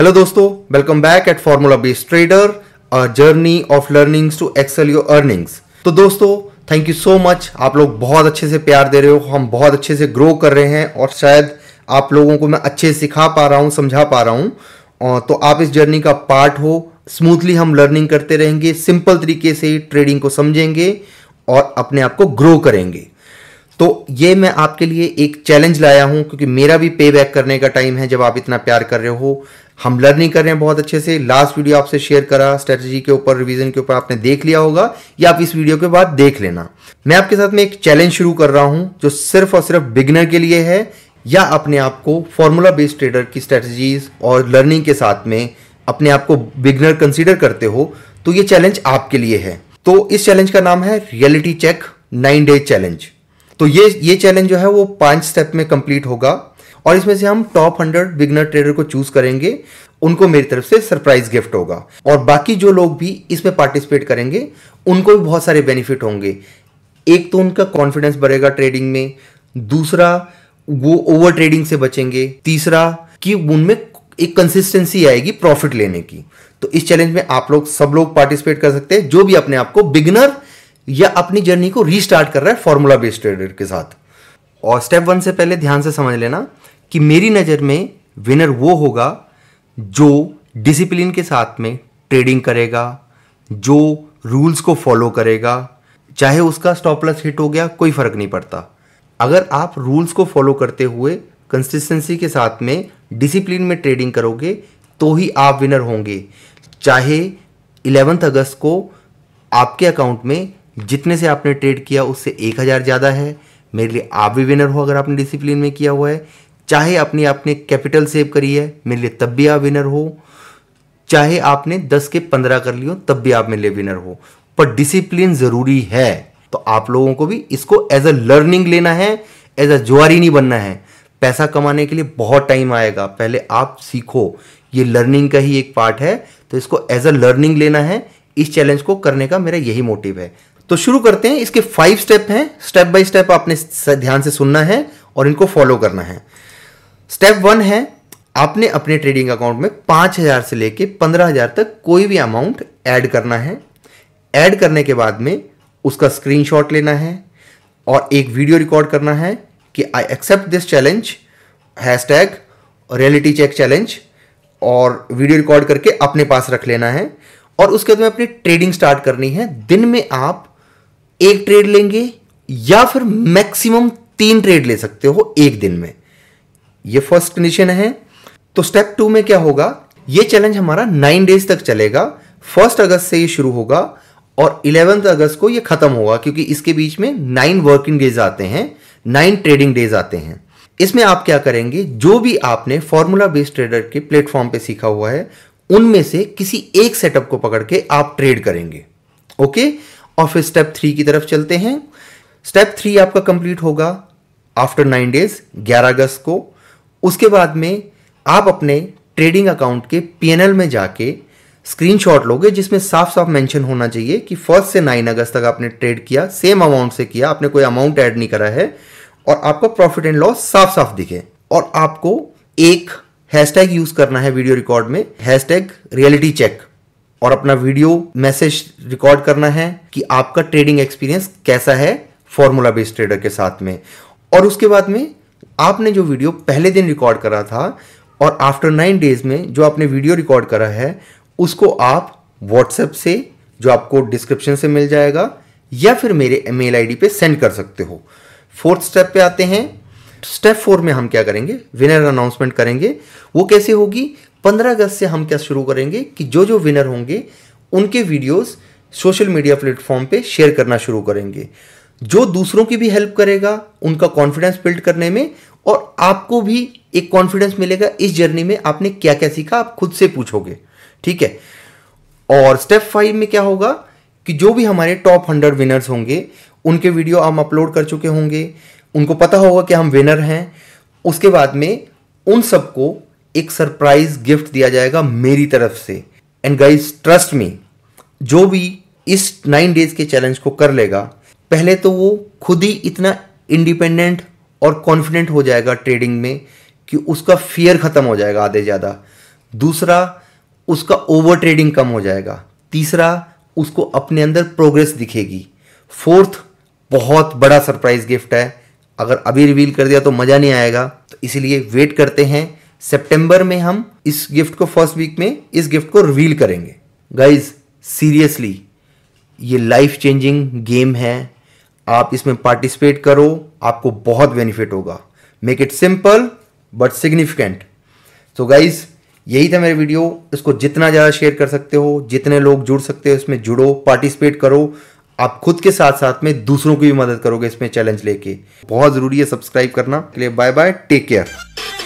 hello दोस्तों welcome back at formula based trader a journey of learnings to excel your earnings तो दोस्तों thank you so much आप लोग बहुत अच्छे से प्यार दे रहे हो हम बहुत अच्छे से ग्रो कर रहे हैं और शायद आप लोगों को मैं अच्छे से सिखा पा रहा हूँ समझा पा रहा हूँ तो आप इस जर्नी का पार्ट हो स्मूथली हम लर्निंग करते रहेंगे सिंपल तरीके से ट्रेडिंग को समझेंगे और अपने आप को ग्रो करेंगे तो ये मैं आपके लिए एक चैलेंज लाया हूं क्योंकि मेरा भी पे बैक करने का टाइम है जब आप इतना प्यार कर रहे हो हम लर्निंग कर रहे हैं बहुत अच्छे से लास्ट वीडियो आपसे शेयर करा स्ट्रेटजी के ऊपर रिवीजन के ऊपर आपने देख लिया होगा या आप इस वीडियो के बाद देख लेना मैं आपके साथ में एक चैलेंज शुरू कर रहा हूं जो सिर्फ और सिर्फ बिगनर के लिए है या अपने आप को फॉर्मूला बेस्ड ट्रेडर की स्ट्रेटजीज और लर्निंग के साथ में अपने आप को बिगनर कंसिडर करते हो तो ये चैलेंज आपके लिए है तो इस चैलेंज का नाम है reality check nine day challenge तो ये ये चैलेंज जो है वो पांच स्टेप में कंप्लीट होगा और इसमें से हम टॉप हंड्रेड बिगनर ट्रेडर को चूज करेंगे उनको मेरी तरफ से सरप्राइज गिफ्ट होगा और बाकी जो लोग भी इसमें पार्टिसिपेट करेंगे उनको भी बहुत सारे बेनिफिट होंगे एक तो उनका कॉन्फिडेंस बढ़ेगा ट्रेडिंग में दूसरा वो ओवर ट्रेडिंग से बचेंगे तीसरा कि उनमें एक कंसिस्टेंसी आएगी प्रॉफिट लेने की तो इस चैलेंज में आप लोग सब लोग पार्टिसिपेट कर सकते हैं जो भी अपने आप को बिगनर या अपनी जर्नी को रीस्टार्ट कर रहा है फॉर्मूला बेस्ड ट्रेडर के साथ और स्टेप वन से पहले ध्यान से समझ लेना कि मेरी नज़र में विनर वो होगा जो डिसिप्लिन के साथ में ट्रेडिंग करेगा जो रूल्स को फॉलो करेगा चाहे उसका स्टॉप लॉस हिट हो गया कोई फ़र्क नहीं पड़ता अगर आप रूल्स को फॉलो करते हुए कंसिस्टेंसी के साथ में डिसिप्लिन में ट्रेडिंग करोगे तो ही आप विनर होंगे चाहे इलेवेंथ अगस्त को आपके अकाउंट में जितने से आपने ट्रेड किया उससे एक हज़ार ज़्यादा है मेरे लिए आप भी विनर हो अगर आपने डिसिप्लिन में किया हुआ है चाहे अपनी आपने कैपिटल सेव करी है मेरे लिए तब भी आप विनर हो चाहे आपने दस के पंद्रह कर लियो तब भी आप मेरे लिए विनर हो पर डिसिप्लिन जरूरी है तो आप लोगों को भी इसको एज अ लर्निंग लेना है एज अ जुआरी नहीं बनना है पैसा कमाने के लिए बहुत टाइम आएगा पहले आप सीखो ये लर्निंग का ही एक पार्ट है तो इसको एज अ लर्निंग लेना है इस चैलेंज को करने का मेरा यही मोटिव है तो शुरू करते हैं इसके फाइव स्टेप हैं स्टेप बाय स्टेप आपने ध्यान से सुनना है और इनको फॉलो करना है स्टेप वन है आपने अपने ट्रेडिंग अकाउंट में पाँच हज़ार से लेके पंद्रह हज़ार तक कोई भी अमाउंट ऐड करना है ऐड करने के बाद में उसका स्क्रीनशॉट लेना है और एक वीडियो रिकॉर्ड करना है कि I accept this challenge hash tag reality check challenge और वीडियो रिकॉर्ड करके अपने पास रख लेना है और उसके बाद में अपनी ट्रेडिंग स्टार्ट करनी है दिन में आप एक ट्रेड लेंगे या फिर मैक्सिमम तीन ट्रेड ले सकते हो एक दिन में ये फर्स्ट कंडीशन है तो स्टेप टू में क्या होगा ये चैलेंज हमारा नाइन डेज तक चलेगा फर्स्ट अगस्त से ये शुरू होगा और इलेवेंथ अगस्त को ये खत्म होगा क्योंकि इसके बीच में नाइन वर्किंग डेज आते हैं नाइन ट्रेडिंग डेज आते हैं इसमें आप क्या करेंगे जो भी आपने फॉर्मूला बेस्ड ट्रेडर के प्लेटफॉर्म पे सीखा हुआ है उनमें से किसी एक सेटअप को पकड़ के आप ट्रेड करेंगे ओके और फिर स्टेप थ्री की तरफ चलते हैं स्टेप थ्री आपका कंप्लीट होगा आफ्टर नाइन डेज ग्यारह अगस्त को उसके बाद में आप अपने ट्रेडिंग अकाउंट के पीएनएल में जाके स्क्रीनशॉट लोगे जिसमें साफ साफ मेंशन होना चाहिए कि फर्स्ट से नाइन अगस्त तक आपने ट्रेड किया सेम अमाउंट से किया आपने कोई अमाउंट ऐड नहीं करा है और आपका प्रॉफिट एंड लॉस साफ साफ दिखे और आपको एक हैशटैग यूज करना है वीडियो रिकॉर्ड में हैशटैग रियलिटी चेक और अपना वीडियो मैसेज रिकॉर्ड करना है कि आपका ट्रेडिंग एक्सपीरियंस कैसा है फॉर्मूला बेस्ड ट्रेडर के साथ में और उसके बाद में आपने जो वीडियो पहले दिन रिकॉर्ड करा था और आफ्टर नाइन डेज में जो आपने वीडियो रिकॉर्ड करा है उसको आप व्हाट्सएप से जो आपको डिस्क्रिप्शन से मिल जाएगा या फिर मेरे मेल आईडी पे सेंड कर सकते हो फोर्थ स्टेप पे आते हैं स्टेप फोर में हम क्या करेंगे विनर अनाउंसमेंट करेंगे वो कैसे होगी 15 अगस्त से हम क्या शुरू करेंगे कि जो जो विनर होंगे उनके वीडियोस सोशल मीडिया प्लेटफॉर्म पे शेयर करना शुरू करेंगे जो दूसरों की भी हेल्प करेगा उनका कॉन्फिडेंस बिल्ड करने में और आपको भी एक कॉन्फिडेंस मिलेगा इस जर्नी में आपने क्या क्या सीखा आप खुद से पूछोगे ठीक है और स्टेप फाइव में क्या होगा कि जो भी हमारे टॉप हंड्रेड विनर्स होंगे उनके वीडियो हम अपलोड कर चुके होंगे उनको पता होगा कि हम विनर हैं उसके बाद में उन सबको एक सरप्राइज गिफ्ट दिया जाएगा मेरी तरफ से एंड गाइस ट्रस्ट मी जो भी इस नाइन डेज के चैलेंज को कर लेगा पहले तो वो खुद ही इतना इंडिपेंडेंट और कॉन्फिडेंट हो जाएगा ट्रेडिंग में कि उसका फियर ख़त्म हो जाएगा आधे ज़्यादा दूसरा उसका ओवर ट्रेडिंग कम हो जाएगा तीसरा उसको अपने अंदर प्रोग्रेस दिखेगी फोर्थ बहुत बड़ा सरप्राइज गिफ्ट है अगर अभी रिवील कर दिया तो मज़ा नहीं आएगा तो इसलिए वेट करते हैं सितंबर में हम इस गिफ्ट को फर्स्ट वीक में इस गिफ्ट को रिवील करेंगे गाइज सीरियसली ये लाइफ चेंजिंग गेम है आप इसमें पार्टिसिपेट करो आपको बहुत बेनिफिट होगा make it simple but significant तो गाइज यही था मेरे वीडियो इसको जितना ज़्यादा शेयर कर सकते हो जितने लोग जुड़ सकते हो इसमें जुड़ो पार्टिसिपेट करो आप खुद के साथ साथ में दूसरों की भी मदद करोगे इसमें चैलेंज लेके बहुत ज़रूरी है सब्सक्राइब करना के लिए बाय बाय टेक केयर